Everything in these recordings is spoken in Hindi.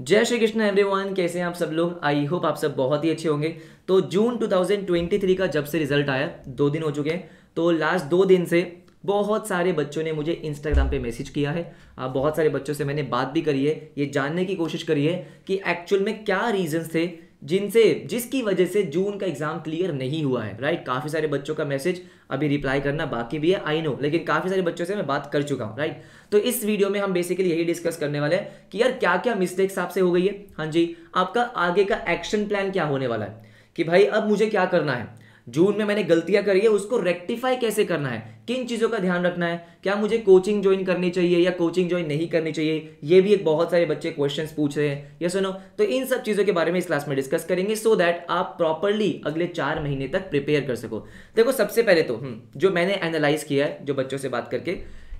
जय श्री कृष्ण एवरीवन कैसे हैं आप सब लोग आई होप आप सब बहुत ही अच्छे होंगे तो जून 2023 का जब से रिजल्ट आया दो दिन हो चुके हैं तो लास्ट दो दिन से बहुत सारे बच्चों ने मुझे इंस्टाग्राम पे मैसेज किया है आप बहुत सारे बच्चों से मैंने बात भी करी है ये जानने की कोशिश करी है कि एक्चुअल में क्या रीजन्स थे जिनसे जिसकी वजह से जून का एग्ज़ाम क्लियर नहीं हुआ है राइट काफ़ी सारे बच्चों का मैसेज अभी रिप्लाई करना बाकी भी है आई नो लेकिन काफ़ी सारे बच्चों से मैं बात कर चुका हूँ राइट तो इस वीडियो में हम बेसिकली यही डिस्कस करने वाले हैं कि यार क्या क्या मिस्टेक्स आपसे हो गई है हाँ जी आपका आगे का एक्शन प्लान क्या होने वाला है कि भाई अब मुझे क्या करना है जून में मैंने गलतियां करी है उसको रेक्टिफाई कैसे करना है किन चीज़ों का ध्यान रखना है क्या मुझे कोचिंग ज्वाइन करनी चाहिए या कोचिंग ज्वाइन नहीं करनी चाहिए ये भी एक बहुत सारे बच्चे क्वेश्चंस पूछ रहे हैं ये सुनो तो इन सब चीज़ों के बारे में इस क्लास में डिस्कस करेंगे सो so दैट आप प्रॉपरली अगले चार महीने तक प्रिपेयर कर सको देखो सबसे पहले तो हम्म, जो मैंने एनालाइज किया है जो बच्चों से बात करके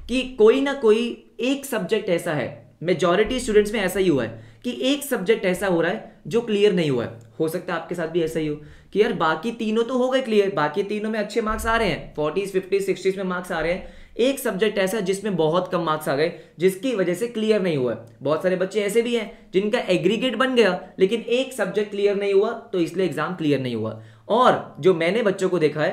कि कोई ना कोई एक सब्जेक्ट ऐसा है मेजोरिटी स्टूडेंट्स में ऐसा ही हुआ है कि एक सब्जेक्ट ऐसा हो रहा है जो क्लियर नहीं हुआ है हो सकता है आपके साथ भी ऐसा ही हो यार बाकी तीनों तो हो गए क्लियर बाकी तीनों में अच्छे मार्क्स आ रहे हैं फोर्टीज फिफ्टीज सिक्सटीज में मार्क्स आ रहे हैं एक सब्जेक्ट ऐसा जिसमें बहुत कम मार्क्स आ गए जिसकी वजह से क्लियर नहीं हुआ बहुत सारे बच्चे ऐसे भी हैं जिनका एग्रीगेट बन गया लेकिन एक सब्जेक्ट क्लियर नहीं हुआ तो इसलिए एग्जाम क्लियर नहीं हुआ और जो मैंने बच्चों को देखा है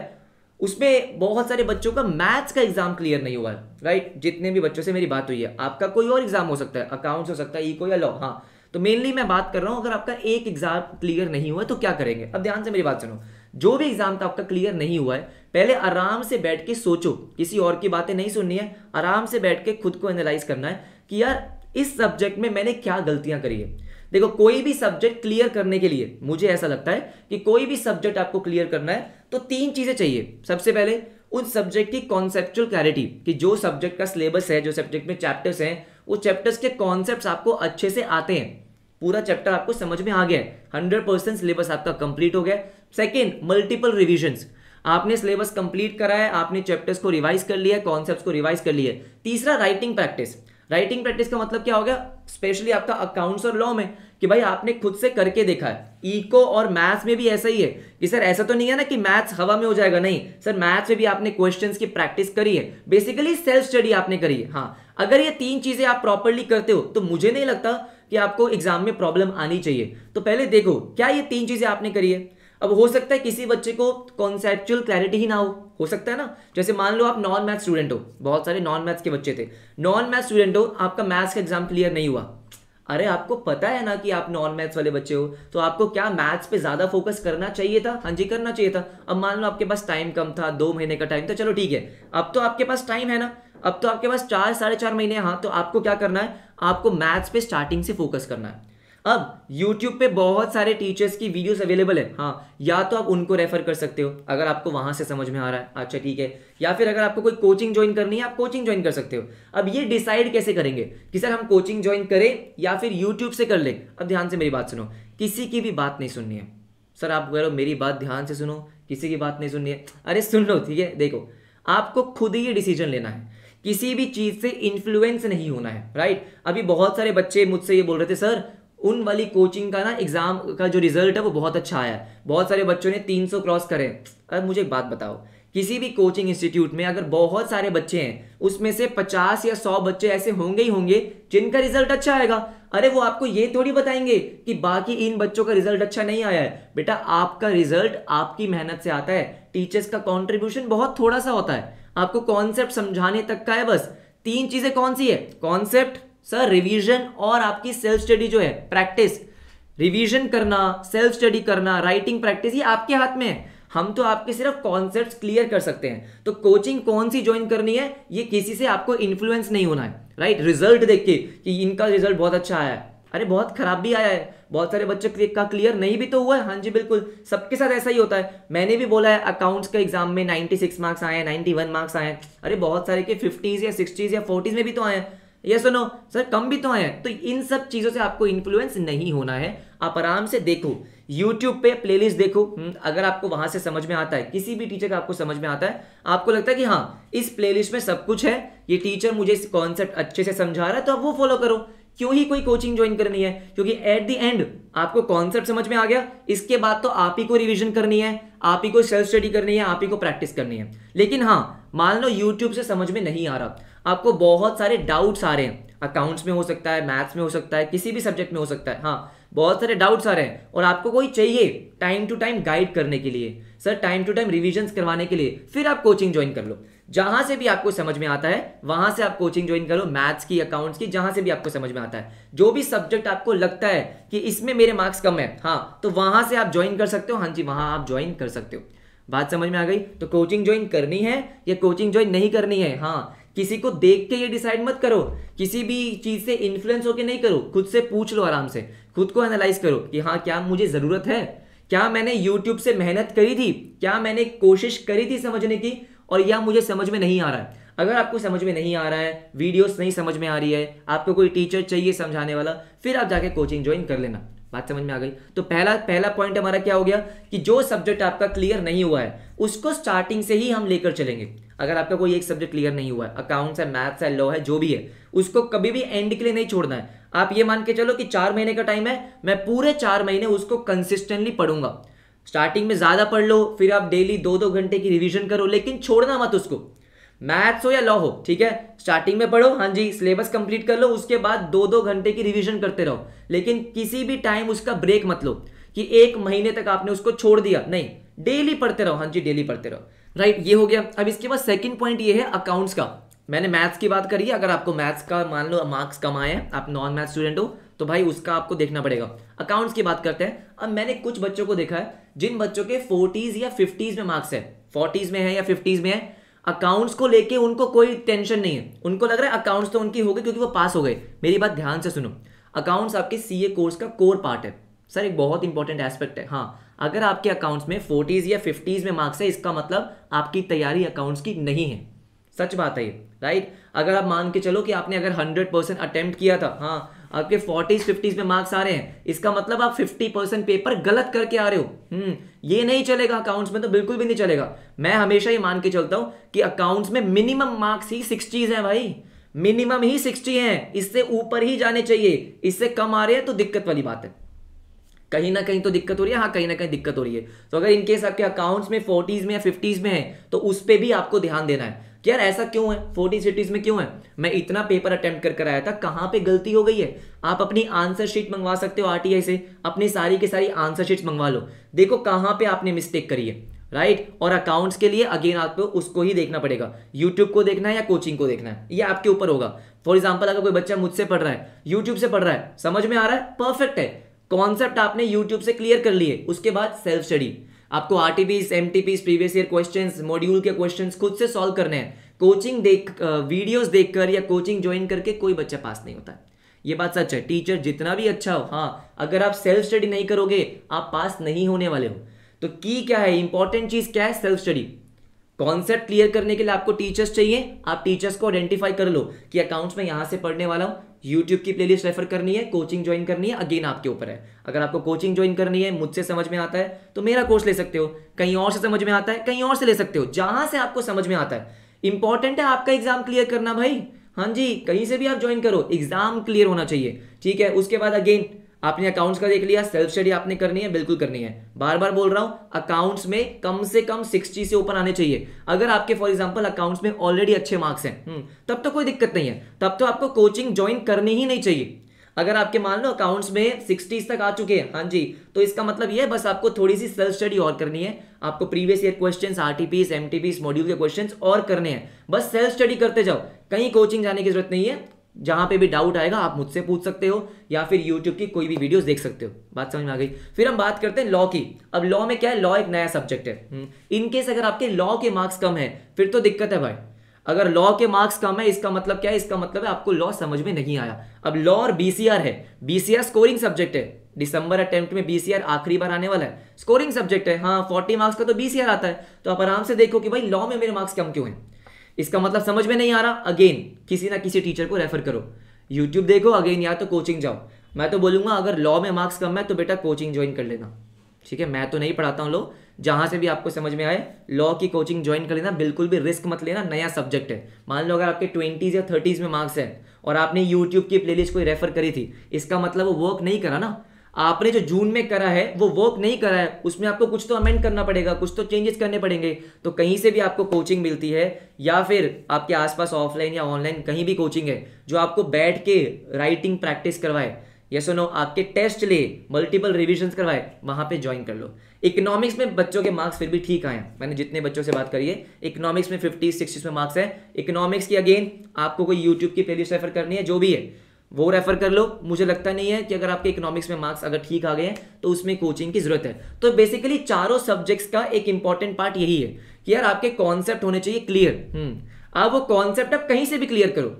उसमें बहुत सारे बच्चों का मैथ्स का एग्जाम क्लियर नहीं हुआ है राइट जितने भी बच्चों से मेरी बात हुई है आपका कोई और एग्जाम हो सकता है अकाउंट्स हो सकता है ई को या लॉ हाँ तो मेनली मैं बात कर रहा हूं अगर आपका एक एग्जाम क्लियर नहीं हुआ है तो क्या करेंगे अब ध्यान से मेरी बात सुनो जो भी एग्जाम था आपका क्लियर नहीं हुआ है पहले आराम से बैठ के सोचो किसी और की बातें नहीं सुननी है आराम से बैठ के खुद को एनालाइज करना है कि यार इस सब्जेक्ट में मैंने क्या गलतियां करी है देखो कोई भी सब्जेक्ट क्लियर करने के लिए मुझे ऐसा लगता है कि कोई भी सब्जेक्ट आपको क्लियर करना है तो तीन चीज़ें चाहिए सबसे पहले उस सब्जेक्ट की कॉन्सेप्चुअल क्लैरिटी कि जो सब्जेक्ट का सिलेबस है जो सब्जेक्ट में चैप्टर्स हैं वो चैप्टर्स के कॉन्सेप्ट आपको अच्छे से आते हैं पूरा चैप्टर आपको समझ में आ गया हंड्रेड परसेंट सिलेबस आपका कंप्लीट हो गया सेकेंड मल्टीपल रिविजन्स आपने सिलेबस कंप्लीट करा है आपने चैप्टर्स को रिवाइज कर लिया कॉन्सेप्ट को रिवाइज कर लिया तीसरा राइटिंग प्रैक्टिस राइटिंग प्रैक्टिस का मतलब क्या हो गया स्पेशली आपका अकाउंट्स और लॉ में कि भाई आपने खुद से करके देखा है इको और मैथ्स में भी ऐसा ही है कि सर ऐसा तो नहीं है ना कि मैथ्स हवा में हो जाएगा नहीं सर मैथ्स में भी आपने क्वेश्चंस की प्रैक्टिस करी है बेसिकली सेल्फ स्टडी आपने करी है हाँ अगर ये तीन चीजें आप प्रॉपरली करते हो तो मुझे नहीं लगता कि आपको एग्जाम में प्रॉब्लम आनी चाहिए तो पहले देखो क्या ये तीन चीजें आपने करी है अब हो सकता है किसी बच्चे को कॉन्सेप्चुअल क्लैरिटी ही ना हो हो सकता है ना जैसे मान लो आप नॉन मैथ स्टूडेंट हो बहुत सारे नॉन मैथ्स के बच्चे थे नॉन मैथ स्टूडेंट हो आपका मैथ्स का एग्जाम क्लियर नहीं हुआ अरे आपको पता है ना कि आप नॉन मैथ्स वाले बच्चे हो तो आपको क्या मैथ्स पे ज़्यादा फोकस करना चाहिए था हाँ जी करना चाहिए था अब मान लो आपके पास टाइम कम था दो महीने का टाइम था चलो ठीक है अब तो आपके पास टाइम है ना अब तो आपके पास चार साढ़े चार महीने हाँ तो आपको क्या करना है आपको मैथ्स पे स्टार्टिंग से फोकस करना है अब YouTube पे बहुत सारे टीचर्स की वीडियोस अवेलेबल है हाँ या तो आप उनको रेफर कर सकते हो अगर आपको वहां से समझ में आ रहा है अच्छा ठीक है या फिर अगर आपको कोई कोचिंग ज्वाइन करनी है आप कोचिंग ज्वाइन कर सकते हो अब ये डिसाइड कैसे करेंगे कि सर हम कोचिंग ज्वाइन करें या फिर यूट्यूब से कर लें अब ध्यान से मेरी बात सुनो किसी की भी बात नहीं सुननी है सर आप कह रहे हो मेरी बात ध्यान से सुनो किसी की बात नहीं सुननी है अरे सुन लो ठीक है देखो आपको खुद ही डिसीजन लेना है किसी भी चीज़ से इन्फ्लुएंस नहीं होना है राइट अभी बहुत सारे बच्चे मुझसे ये बोल रहे थे सर उन वाली कोचिंग का ना एग्ज़ाम का जो रिजल्ट है वो बहुत अच्छा आया है बहुत सारे बच्चों ने 300 क्रॉस करे अब मुझे एक बात बताओ किसी भी कोचिंग इंस्टीट्यूट में अगर बहुत सारे बच्चे हैं उसमें से 50 या 100 बच्चे ऐसे होंगे ही होंगे जिनका रिजल्ट अच्छा आएगा अरे वो आपको ये थोड़ी बताएंगे कि बाकी इन बच्चों का रिजल्ट अच्छा नहीं आया है बेटा आपका रिजल्ट आपकी मेहनत से आता है टीचर्स का कॉन्ट्रीब्यूशन बहुत थोड़ा सा होता है आपको कॉन्सेप्ट समझाने तक का है बस तीन चीजें कौन सी है कॉन्सेप्ट सर रिवीजन और आपकी सेल्फ स्टडी जो है प्रैक्टिस रिवीजन करना सेल्फ स्टडी करना राइटिंग प्रैक्टिस ये आपके हाथ में है हम तो आपके सिर्फ कॉन्सेप्ट क्लियर कर सकते हैं तो कोचिंग कौन सी ज्वाइन करनी है ये किसी से आपको इन्फ्लुएंस नहीं होना है राइट रिजल्ट देख के कि इनका रिजल्ट बहुत अच्छा आया है अरे बहुत खराब भी आया है बहुत सारे बच्चे का क्लियर नहीं भी तो हुआ है हाँ जी बिल्कुल सबके साथ ऐसा ही होता है मैंने भी बोला है अकाउंट्स के एग्जाम में 96 मार्क्स आए हैं 91 मार्क्स आए हैं अरे बहुत सारे के 50s या 60s या 40s में भी तो आए हैं ये सुनो सर कम भी तो है तो इन सब चीज़ों से आपको इन्फ्लुएंस नहीं होना है आप आराम से देखो यूट्यूब पे प्लेलिस्ट देखो हम्म, अगर आपको वहां से समझ में आता है किसी भी टीचर का आपको समझ में आता है आपको लगता है कि हाँ इस प्लेलिस्ट में सब कुछ है ये टीचर मुझे इस कॉन्सेप्ट अच्छे से समझा रहा है तो आप वो फॉलो करो क्यों ही कोई कोचिंग ज्वाइन करनी है क्योंकि एट द एंड आपको कॉन्सेप्ट समझ में आ गया इसके बाद तो आप ही को रिविजन करनी है आप ही को सेल्फ स्टडी करनी है आप ही को प्रैक्टिस करनी है लेकिन हाँ मान लो यूट्यूब से समझ में नहीं आ रहा आपको बहुत सारे डाउट्स आ रहे हैं अकाउंट्स में हो सकता है मैथ्स में हो सकता है किसी भी सब्जेक्ट में हो सकता है हाँ बहुत सारे डाउट्स आ रहे हैं और आपको कोई चाहिए टाइम टू टाइम गाइड करने के लिए sir time to time revision करवाने के लिए फिर आप कोचिंग ज्वाइन कर लो जहां से भी आपको समझ में आता है वहां से आप कोचिंग ज्वाइन करो मैथ्स की अकाउंट्स की जहां से भी आपको समझ में आता है जो भी सब्जेक्ट आपको लगता है कि इसमें मेरे मार्क्स कम है हाँ तो वहां से आप ज्वाइन कर सकते हो हाँ जी वहां आप ज्वाइन कर सकते हो बात समझ में आ गई तो कोचिंग ज्वाइन करनी है या कोचिंग ज्वाइन नहीं करनी है हाँ किसी को देख के ये डिसाइड मत करो किसी भी चीज़ से इन्फ्लुएंस होके नहीं करो खुद से पूछ लो आराम से खुद को एनालाइज करो कि हाँ क्या मुझे ज़रूरत है क्या मैंने यूट्यूब से मेहनत करी थी क्या मैंने कोशिश करी थी समझने की और यह मुझे समझ में नहीं आ रहा है अगर आपको समझ में नहीं आ रहा है वीडियोस नहीं समझ में आ रही है आपको कोई टीचर चाहिए समझाने वाला फिर आप जाके कोचिंग ज्वाइन कर लेना बात समझ में आ गई तो पहला पहला पॉइंट हमारा क्या हो गया कि जो सब्जेक्ट आपका क्लियर नहीं हुआ है उसको स्टार्टिंग से ही हम लेकर चलेंगे अगर आपका कोई एक सब्जेक्ट क्लियर नहीं हुआ है अकाउंट्स है मैथ्स है लॉ है जो भी है उसको कभी भी एंड के लिए नहीं छोड़ना है आप ये मान के चलो कि चार महीने का टाइम है मैं पूरे चार महीने उसको कंसिस्टेंटली पढ़ूंगा स्टार्टिंग में ज़्यादा पढ़ लो फिर आप डेली दो दो घंटे की रिविजन करो लेकिन छोड़ना मत उसको मैथ्स हो या लॉ हो ठीक है स्टार्टिंग में पढ़ो हाँ जी सिलेबस कंप्लीट कर लो उसके बाद दो दो घंटे की रिविजन करते रहो लेकिन किसी भी टाइम उसका ब्रेक मत लो कि एक महीने तक आपने उसको छोड़ दिया नहीं डेली पढ़ते रहो हाँ जी डेली पढ़ते रहो राइट ये हो गया अब इसके बाद सेकंड पॉइंट ये है अकाउंट्स का मैंने मैथ्स की बात करी है अगर आपको मैथ्स का मान लो मार्क्स कम आए हैं आप नॉन मैथ स्टूडेंट हो तो भाई उसका आपको देखना पड़ेगा अकाउंट्स की बात करते हैं अब मैंने कुछ बच्चों को देखा है जिन बच्चों के फोर्टीज या फिफ्टीज में मार्क्स है फोर्टीज में है या फिफ्टीज में है अकाउंट्स को लेके उनको कोई टेंशन नहीं है उनको लग रहा है अकाउंट्स तो उनकी हो गई क्योंकि वो पास हो गए मेरी बात ध्यान से सुनो अकाउंट्स आपके सी कोर्स का कोर पार्ट है सर एक बहुत इंपॉर्टेंट एस्पेक्ट है हाँ अगर आपके अकाउंट्स में फोर्टीज़ या फिफ्टीज़ में मार्क्स है इसका मतलब आपकी तैयारी अकाउंट्स की नहीं है सच बात है ये राइट अगर आप मान के चलो कि आपने अगर हंड्रेड परसेंट अटैम्प्ट किया था हाँ आपके फोर्टीज फिफ्टीज में मार्क्स आ रहे हैं इसका मतलब आप फिफ्टी परसेंट पेपर गलत करके आ रहे हो हम्म ये नहीं चलेगा अकाउंट्स में तो बिल्कुल भी नहीं चलेगा मैं हमेशा ये मान के चलता हूँ कि अकाउंट्स में मिनिमम मार्क्स ही सिक्सटीज हैं भाई मिनिमम ही सिक्सटी हैं इससे ऊपर ही जाने चाहिए इससे कम आ रहे हैं तो दिक्कत वाली बात है कहीं ना कहीं तो दिक्कत हो रही है हाँ कहीं ना कहीं दिक्कत हो रही है तो अगर इनकेस आपके अकाउंट्स में फोर्टीज़ में या फिफ्टीज़ में है तो उस पर भी आपको ध्यान देना है कि यार ऐसा क्यों है फोर्टीज फिफ्टीज में क्यों है मैं इतना पेपर अटेम्प्ट कर कर आया था कहाँ पे गलती हो गई है आप अपनी आंसर शीट मंगवा सकते हो आरटीआई से अपनी सारी की सारी आंसर शीट मंगवा लो देखो कहाँ पे आपने मिस्टेक करी है राइट और अकाउंट्स के लिए अगेन आपको उसको ही देखना पड़ेगा यूट्यूब को देखना है या कोचिंग को देखना है ये आपके ऊपर होगा फॉर एग्जाम्पल अगर कोई बच्चा मुझसे पढ़ रहा है यूट्यूब से पढ़ रहा है समझ में आ रहा है परफेक्ट है कॉन्सेप्ट आपने यूट्यूब से क्लियर कर लिए उसके बाद सेल्फ स्टडी आपको R T Ps M T Ps previous year question module के क्वेश्चन खुद से सॉल्व करने हैं कोचिंग देख वीडियोज देखकर या कोचिंग ज्वाइन करके कोई बच्चा पास नहीं होता ये बात सच है टीचर जितना भी अच्छा हो हाँ अगर आप सेल्फ स्टडी नहीं करोगे आप पास नहीं होने वाले हो तो की क्या है इंपॉर्टेंट चीज़ क्या है सेल्फ स्टडी कॉन्सेप्ट क्लियर करने के लिए आपको टीचर्स चाहिए आप टीचर्स को आइडेंटिफाई कर लो कि अकाउंट्स में यहां से पढ़ने वाला हूं यूट्यूब की प्लेलिस्ट रेफर करनी है कोचिंग ज्वाइन करनी है अगेन आपके ऊपर है अगर आपको कोचिंग ज्वाइन करनी है मुझसे समझ में आता है तो मेरा कोर्स ले सकते हो कहीं और से समझ में आता है कहीं और से ले सकते हो जहां से आपको समझ में आता है इंपॉर्टेंट है आपका एग्जाम क्लियर करना भाई हाँ जी कहीं से भी आप ज्वाइन करो एग्जाम क्लियर होना चाहिए ठीक है उसके बाद अगेन आपने अकाउंट्स का देख लिया सेल्फ स्टडी आपने करनी है बिल्कुल करनी है बार बार बोल रहा हूं अकाउंट्स में कम से कम सिक्सटी से ऊपर आने चाहिए अगर आपके फॉर एग्जाम्पल अकाउंट्स में ऑलरेडी अच्छे मार्क्स हैं हम्म, तब तो कोई दिक्कत नहीं है तब तो आपको कोचिंग ज्वाइन करनी ही नहीं चाहिए अगर आपके मान लो अकाउंट्स में सिक्सटीज तक आ चुके हैं हाँ जी तो इसका मतलब यह बस आपको थोड़ी सी सेल्फ स्टडी और करनी है आपको previous year questions RTPs MTPs module के क्वेश्चंस और करने हैं बस सेल्फ स्टडी करते जाओ कहीं कोचिंग जाने की जरूरत नहीं है जहां पे भी डाउट आएगा आप मुझसे पूछ सकते हो या फिर यूट्यूब की कोई भी वीडियोस देख सकते हो बात समझ में आ गई फिर हम बात करते हैं लॉ की अब लॉ में क्या है लॉ एक नया सब्जेक्ट है इनकेस हम्म। अगर आपके लॉ के मार्क्स कम है फिर तो दिक्कत है भाई अगर लॉ के मार्क्स कम है इसका मतलब क्या है इसका मतलब है आपको लॉ समझ में नहीं आया अब लॉ और बीसीआर है बीसीआर स्कोरिंग सब्जेक्ट है दिसंबर अटेम्प्ट में बीसीआर आखिरी बार आने वाला है स्कोरिंग सब्जेक्ट है हाँ फोर्टी मार्क्स का तो बीसीआर आता है तो आप आराम से देखो कि भाई लॉ में मेरे मार्क्स कम क्यों हैं इसका मतलब समझ में नहीं आ रहा अगेन किसी ना किसी टीचर को रेफर करो यूट्यूब देखो अगेन या तो कोचिंग जाओ मैं तो बोलूंगा अगर लॉ में मार्क्स कम है तो बेटा कोचिंग ज्वाइन कर लेना ठीक है मैं तो नहीं पढ़ाता हूँ लोग जहां से भी आपको समझ में आए लॉ की कोचिंग ज्वाइन कर लेना बिल्कुल भी रिस्क मत लेना नया सब्जेक्ट है मान लो अगर आपके ट्वेंटीज़ या थर्टीज़ में मार्क्स है और आपने यूट्यूब की प्लेलिस्ट कोई रेफर करी थी इसका मतलब वो वर्क नहीं करा ना आपने जो जून में करा है वो वर्क नहीं करा है उसमें आपको कुछ तो अमेंड करना पड़ेगा कुछ तो चेंजेस करने पड़ेंगे तो कहीं से भी आपको कोचिंग मिलती है या फिर आपके आसपास ऑफलाइन या ऑनलाइन कहीं भी कोचिंग है जो आपको बैठ के राइटिंग प्रैक्टिस करवाए यस नो आपके टेस्ट ले मल्टीपल रिविजन करवाए वहां पे ज्वाइन कर लो इकोनॉमिक्स में बच्चों के मार्क्स फिर भी ठीक आए मैंने जितने बच्चों से बात करी है इकोनॉमिक्स में फिफ्टी सिक्सटी में मार्क्स है इकोनॉमिक्स की अगेन आपको कोई यूट्यूब की प्लेलिस्ट रेफर करनी है जो भी है वो रेफर कर लो मुझे लगता नहीं है कि अगर आपके इकोनॉमिक्स में मार्क्स अगर ठीक आ गए हैं तो उसमें कोचिंग की ज़रूरत है तो बेसिकली चारों सब्जेक्ट्स का एक इंपॉर्टेंट पार्ट यही है कि यार आपके कॉन्सेप्ट होने चाहिए क्लियर हम्म। आप वो कॉन्सेप्ट आप कहीं से भी क्लियर करो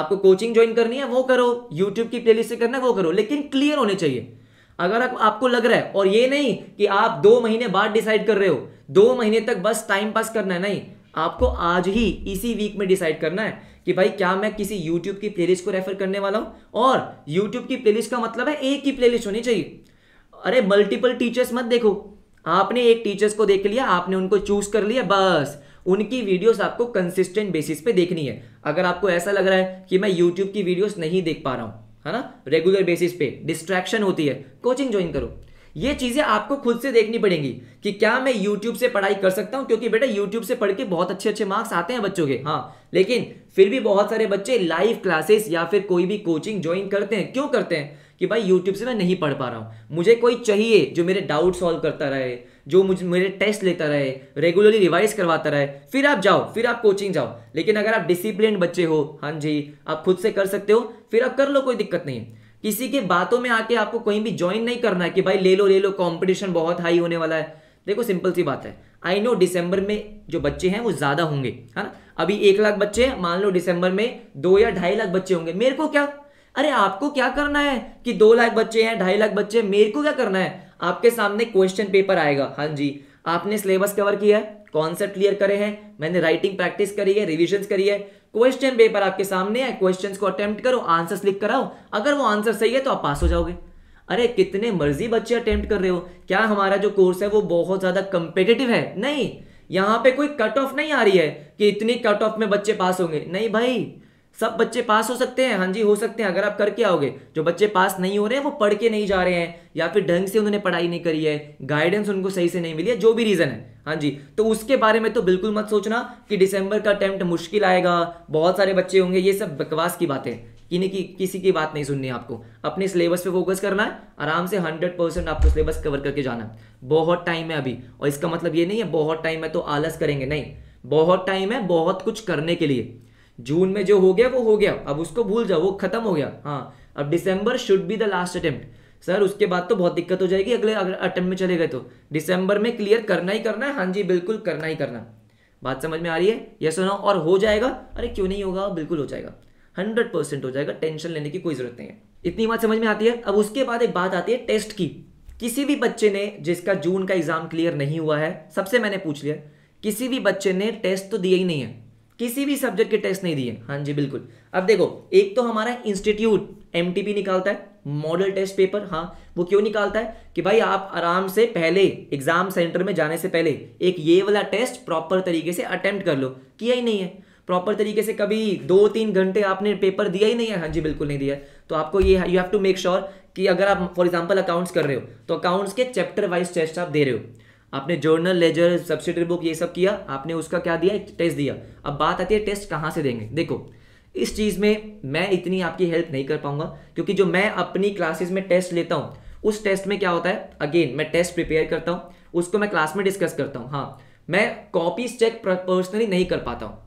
आपको कोचिंग ज्वाइन करनी है वो करो यूट्यूब की प्लेलिस्ट से करना है वो करो लेकिन क्लियर होने चाहिए अगर आप, आपको लग रहा है और ये नहीं कि आप दो महीने बाद डिसाइड कर रहे हो दो महीने तक बस टाइम पास करना है नहीं आपको आज ही इसी वीक में डिसाइड करना है कि भाई क्या मैं किसी यूट्यूब की प्लेलिस्ट को रेफर करने वाला हूँ और यूट्यूब की प्लेलिस्ट का मतलब है एक ही प्लेलिस्ट होनी चाहिए अरे मल्टीपल टीचर्स मत देखो आपने एक टीचर्स को देख लिया आपने उनको चूज कर लिया बस उनकी वीडियोस आपको कंसिस्टेंट बेसिस पे देखनी है अगर आपको ऐसा लग रहा है कि मैं यूट्यूब की वीडियोस नहीं देख पा रहा हूँ है ना रेगुलर बेसिस पे डिस्ट्रैक्शन होती है कोचिंग ज्वाइन करो ये चीज़ें आपको खुद से देखनी पड़ेंगी कि क्या मैं यूट्यूब से पढ़ाई कर सकता हूं क्योंकि बेटा यूट्यूब से पढ़ के बहुत अच्छे अच्छे मार्क्स आते हैं बच्चों के हाँ लेकिन फिर भी बहुत सारे बच्चे लाइव क्लासेस या फिर कोई भी कोचिंग ज्वाइन करते हैं क्यों करते हैं कि भाई यूट्यूब से मैं नहीं पढ़ पा रहा हूं मुझे कोई चाहिए जो मेरे डाउट सॉल्व करता रहे जो मुझे मेरे टेस्ट लेता रहे रेगुलरली रिवाइज करवाता रहे फिर आप जाओ फिर आप कोचिंग जाओ लेकिन अगर आप डिसिप्लिन बच्चे हो हाँ जी आप खुद से कर सकते हो फिर आप कर लो कोई दिक्कत नहीं किसी के बातों में आके आपको कहीं भी ज्वाइन नहीं करना है कि भाई ले लो ले लो कॉम्पिटिशन बहुत हाई होने वाला है देखो सिंपल सी बात है आई नो दिसंबर में जो बच्चे हैं वो ज़्यादा होंगे है ना अभी एक लाख बच्चे हैं मान लो दिसंबर में दो या ढाई लाख बच्चे होंगे मेरे को क्या अरे आपको क्या करना है कि दो लाख बच्चे हैं ढाई लाख बच्चे हैं मेरे को क्या करना है आपके सामने क्वेश्चन पेपर आएगा हाँ जी आपने सिलेबस कवर किया है कॉन्सेप्ट क्लियर करे हैं मैंने राइटिंग प्रैक्टिस करी है रिविजन करी है क्वेश्चन पेपर आपके सामने है क्वेश्चन को अटेम्प्ट करो आंसर लिख कराओ अगर वो आंसर सही है तो आप पास हो जाओगे अरे कितने मर्जी बच्चे अटेम्प्ट कर रहे हो क्या हमारा जो कोर्स है वो बहुत ज्यादा कंपेटेटिव है नहीं यहाँ पे कोई कट ऑफ नहीं आ रही है कि इतनी कट ऑफ में बच्चे पास होंगे नहीं भाई सब बच्चे पास हो सकते हैं हाँ जी हो सकते हैं अगर आप करके आओगे जो बच्चे पास नहीं हो रहे हैं वो पढ़ के नहीं जा रहे हैं या फिर ढंग से उन्होंने पढ़ाई नहीं करी है गाइडेंस उनको सही से नहीं मिली है जो भी रीज़न है हाँ जी तो उसके बारे में तो बिल्कुल मत सोचना कि दिसंबर का अटैम्प्ट मुश्किल आएगा बहुत सारे बच्चे होंगे ये सब बकवास की बातें नहीं कि किसी की बात नहीं सुननी आपको अपने सिलेबस पे फोकस करना है आराम से हंड्रेड परसेंट आपको सिलेबस कवर करके जाना है बहुत टाइम है अभी और इसका मतलब ये नहीं है बहुत टाइम है तो आलस करेंगे नहीं बहुत टाइम है बहुत कुछ करने के लिए जून में जो हो गया वो हो गया अब उसको भूल जाओ वो खत्म हो गया हाँ अब December should be the last attempt sir उसके बाद तो बहुत दिक्कत हो जाएगी अगले अटैम्प्ट में चले गए तो दिसंबर में क्लियर करना ही करना है हाँ जी बिल्कुल करना ही करना बात समझ में आ रही है ये सुनो और हो जाएगा अरे क्यों नहीं होगा बिल्कुल हो जाएगा हंड्रेड परसेंट हो जाएगा टेंशन लेने की कोई जरूरत नहीं है इतनी बात समझ में आती है अब उसके बाद एक बात आती है टेस्ट की किसी भी बच्चे ने जिसका जून का एग्जाम क्लियर नहीं हुआ है सबसे मैंने पूछ लिया किसी भी बच्चे ने टेस्ट तो दिया ही नहीं है किसी भी सब्जेक्ट के टेस्ट नहीं दिए हाँ जी बिल्कुल अब देखो एक तो हमारा इंस्टीट्यूट एम निकालता है मॉडल टेस्ट पेपर हाँ वो क्यों निकालता है कि भाई आप आराम से पहले एग्जाम सेंटर में जाने से पहले एक ये वाला टेस्ट प्रॉपर तरीके से अटेम्प्ट कर लो किया ही नहीं है प्रॉपर तरीके से कभी दो तीन घंटे आपने पेपर दिया ही नहीं है हाँ जी बिल्कुल नहीं दिया तो आपको ये you have to make sure कि अगर आप फॉर एग्जाम्पल अकाउंट्स कर रहे हो तो अकाउंट्स के चैप्टर वाइज टेस्ट आप दे रहे हो आपने जर्नल लेजर सब्सिडरी बुक ये सब किया आपने उसका क्या दिया एक टेस्ट दिया अब बात आती है टेस्ट कहाँ से देंगे देखो इस चीज़ में मैं इतनी आपकी हेल्प नहीं कर पाऊंगा क्योंकि जो मैं अपनी क्लासेस में टेस्ट लेता हूँ उस टेस्ट में क्या होता है अगेन मैं टेस्ट प्रिपेयर करता हूँ उसको मैं क्लास में डिस्कस करता हूँ हाँ मैं कॉपीज चेक पर्सनली नहीं कर पाता हूँ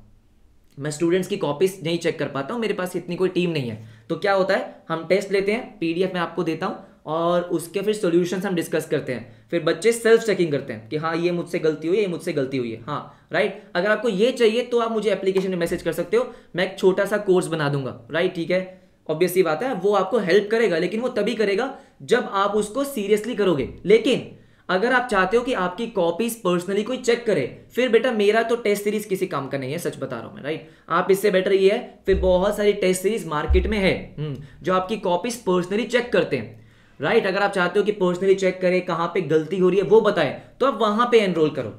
मैं स्टूडेंट्स की कॉपीज नहीं चेक कर पाता हूँ मेरे पास इतनी कोई टीम नहीं है तो क्या होता है हम टेस्ट लेते हैं पीडीएफ में आपको देता हूँ और उसके फिर सोल्यूशन हम डिस्कस करते हैं फिर बच्चे सेल्फ चेकिंग करते हैं कि हाँ ये मुझसे गलती हुई है ये मुझसे गलती हुई है हाँ राइट अगर आपको ये चाहिए तो आप मुझे एप्लीकेशन में मैसेज कर सकते हो मैं एक छोटा सा कोर्स बना दूंगा राइट ठीक है ऑब्वियसली बात है वो आपको हेल्प करेगा लेकिन वो तभी करेगा जब आप उसको सीरियसली करोगे लेकिन अगर आप चाहते हो कि आपकी कॉपीज पर्सनली कोई चेक करे फिर बेटा मेरा तो टेस्ट सीरीज किसी काम का नहीं है सच बता रहा हूं मैं राइट आप इससे बेटर ये है फिर बहुत सारी टेस्ट सीरीज मार्केट में है हम्म, जो आपकी कॉपीज पर्सनली चेक करते हैं राइट अगर आप चाहते हो कि पर्सनली चेक करें कहाँ पे गलती हो रही है वो बताएं तो आप वहाँ पे एनरोल करो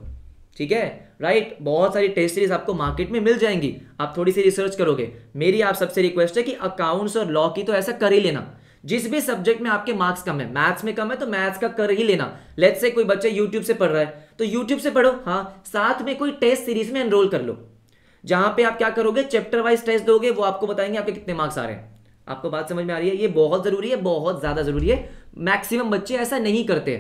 ठीक है राइट बहुत सारी टेस्ट सीरीज आपको मार्केट में मिल जाएंगी आप थोड़ी सी रिसर्च करोगे मेरी आप सबसे रिक्वेस्ट है कि अकाउंट्स और लॉ की तो ऐसा कर ही लेना जिस भी सब्जेक्ट में आपके मार्क्स कम है मैथ्स में कम है तो मैथ्स का कर ही लेना लेट से कोई बच्चा यूट्यूब से पढ़ रहा है तो यूट्यूब से पढ़ो हाँ साथ में कोई टेस्ट सीरीज में एनरोल कर लो जहां पे आप क्या करोगे चैप्टर वाइज टेस्ट दोगे वो आपको बताएंगे आपके कितने मार्क्स आ रहे हैं आपको बात समझ में आ रही है ये बहुत ज़रूरी है बहुत ज़्यादा ज़रूरी है मैक्सिमम बच्चे ऐसा नहीं करते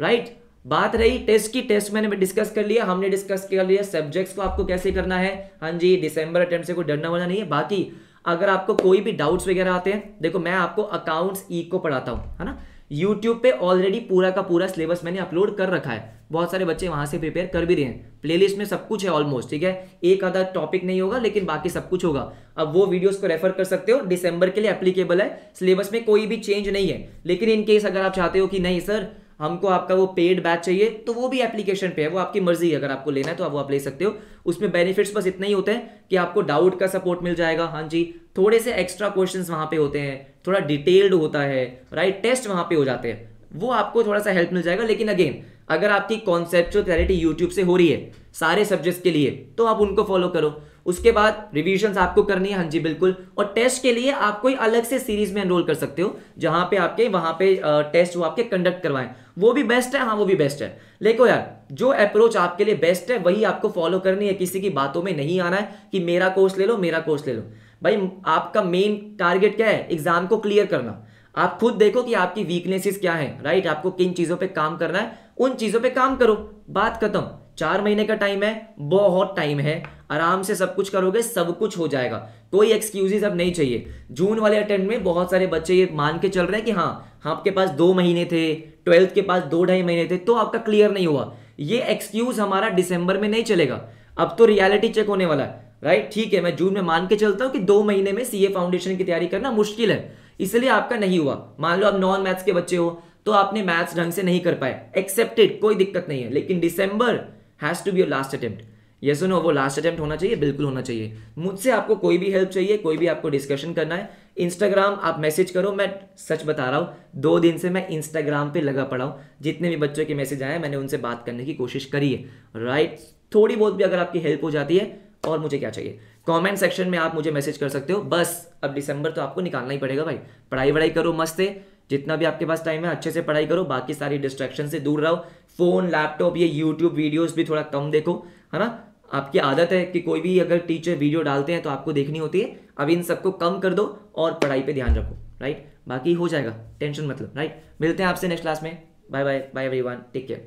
राइट बात रही टेस्ट की टेस्ट मैंने डिस्कस कर लिया हमने डिस्कस कर लिया सब्जेक्ट्स को आपको कैसे करना है हाँ जी दिसंबर अटेम्प्ट से कोई डरना वरना नहीं है बाकी अगर आपको कोई भी डाउट्स वगैरह आते हैं देखो मैं आपको अकाउंट्स ई को पढ़ाता हूँ है ना यूट्यूब पे ऑलरेडी पूरा का पूरा सिलेबस मैंने अपलोड कर रखा है बहुत सारे बच्चे वहां से प्रिपेयर कर भी रहे हैं प्लेलिस्ट में सब कुछ है ऑलमोस्ट ठीक है एक आधा टॉपिक नहीं होगा लेकिन बाकी सब कुछ होगा अब वो वीडियोस को रेफर कर सकते हो दिसंबर के लिए एप्लीकेबल है सिलेबस में कोई भी चेंज नहीं है लेकिन इनकेस अगर आप चाहते हो कि नहीं सर हमको आपका वो पेड बैच चाहिए तो वो भी एप्लीकेशन पे है वो आपकी मर्जी है अगर आपको लेना है तो आप वो आप ले सकते हो उसमें बेनिफिट्स बस इतना ही होते हैं कि आपको डाउट का सपोर्ट मिल जाएगा हाँ जी थोड़े से एक्स्ट्रा क्वेश्चन वहाँ पे होते हैं थोड़ा डिटेल्ड होता है राइट टेस्ट वहाँ पे हो जाते हैं वो आपको थोड़ा सा हेल्प मिल जाएगा लेकिन अगेन अगर आपकी कॉन्सेप्चुअल क्लैरिटी यूट्यूब से हो रही है सारे सब्जेक्ट्स के लिए तो आप उनको फॉलो करो उसके बाद रिविजन आपको करनी है हाँ जी बिल्कुल और टेस्ट के लिए आप कोई अलग से सीरीज में एनरोल कर सकते हो जहां पे आपके वहां पे टेस्ट वो आपके कंडक्ट करवाएं वो भी बेस्ट है हाँ वो भी बेस्ट है लेको यार जो अप्रोच आपके लिए बेस्ट है वही आपको फॉलो करनी है किसी की बातों में नहीं आना है कि मेरा कोर्स ले लो मेरा कोर्स ले लो भाई आपका मेन टारगेट क्या है एग्जाम को क्लियर करना आप खुद देखो कि आपकी वीकनेसेस क्या है राइट आपको किन चीज़ों पे काम करना है उन चीज़ों पे काम करो बात खत्म चार महीने का टाइम है बहुत टाइम है आराम से सब कुछ करोगे सब कुछ हो जाएगा कोई एक्सक्यूजेज अब नहीं चाहिए जून वाले अटेम्प्ट में बहुत सारे बच्चे ये मान के चल रहे हैं कि हाँ आपके पास दो महीने थे ट्वेल्थ के पास दो ढाई महीने थे तो आपका क्लियर नहीं हुआ ये एक्सक्यूज हमारा दिसंबर में नहीं चलेगा अब तो रियलिटी चेक होने वाला है राइट ठीक है मैं जून में मान के चलता हूँ कि दो महीने में सीए फाउंडेशन की तैयारी करना मुश्किल है इसलिए आपका नहीं हुआ मान लो आप नॉन मैथ्स के बच्चे हो तो आपने मैथ्स ढंग से नहीं कर पाए एक्सेप्टेड कोई दिक्कत नहीं है लेकिन December has to be your last attempt yes no वो लास्ट अटैम्प्ट होना चाहिए बिल्कुल होना चाहिए मुझसे आपको कोई भी हेल्प चाहिए कोई भी आपको डिस्कशन करना है इंस्टाग्राम आप मैसेज करो मैं सच बता रहा हूँ दो दिन से मैं इंस्टाग्राम पे लगा पड़ा हूँ जितने भी बच्चों के मैसेज आए मैंने उनसे बात करने की कोशिश करी है राइट right? थोड़ी बहुत भी अगर आपकी हेल्प हो जाती है और मुझे क्या चाहिए कमेंट सेक्शन में आप मुझे मैसेज कर सकते हो बस अब दिसंबर तो आपको निकालना ही पड़ेगा भाई पढ़ाई वढ़ाई करो मस्त है जितना भी आपके पास टाइम है अच्छे से पढ़ाई करो बाकी सारी डिस्ट्रैक्शन से दूर रहो फ़ोन लैपटॉप ये यूट्यूब वीडियोज़ भी थोड़ा कम देखो है ना आपकी आदत है कि कोई भी अगर टीचर वीडियो डालते हैं तो आपको देखनी होती है अब इन सबको कम कर दो और पढ़ाई पे ध्यान रखो राइट बाकी हो जाएगा टेंशन मतलब राइट मिलते हैं आपसे नेक्स्ट क्लास में bye bye bye everyone take care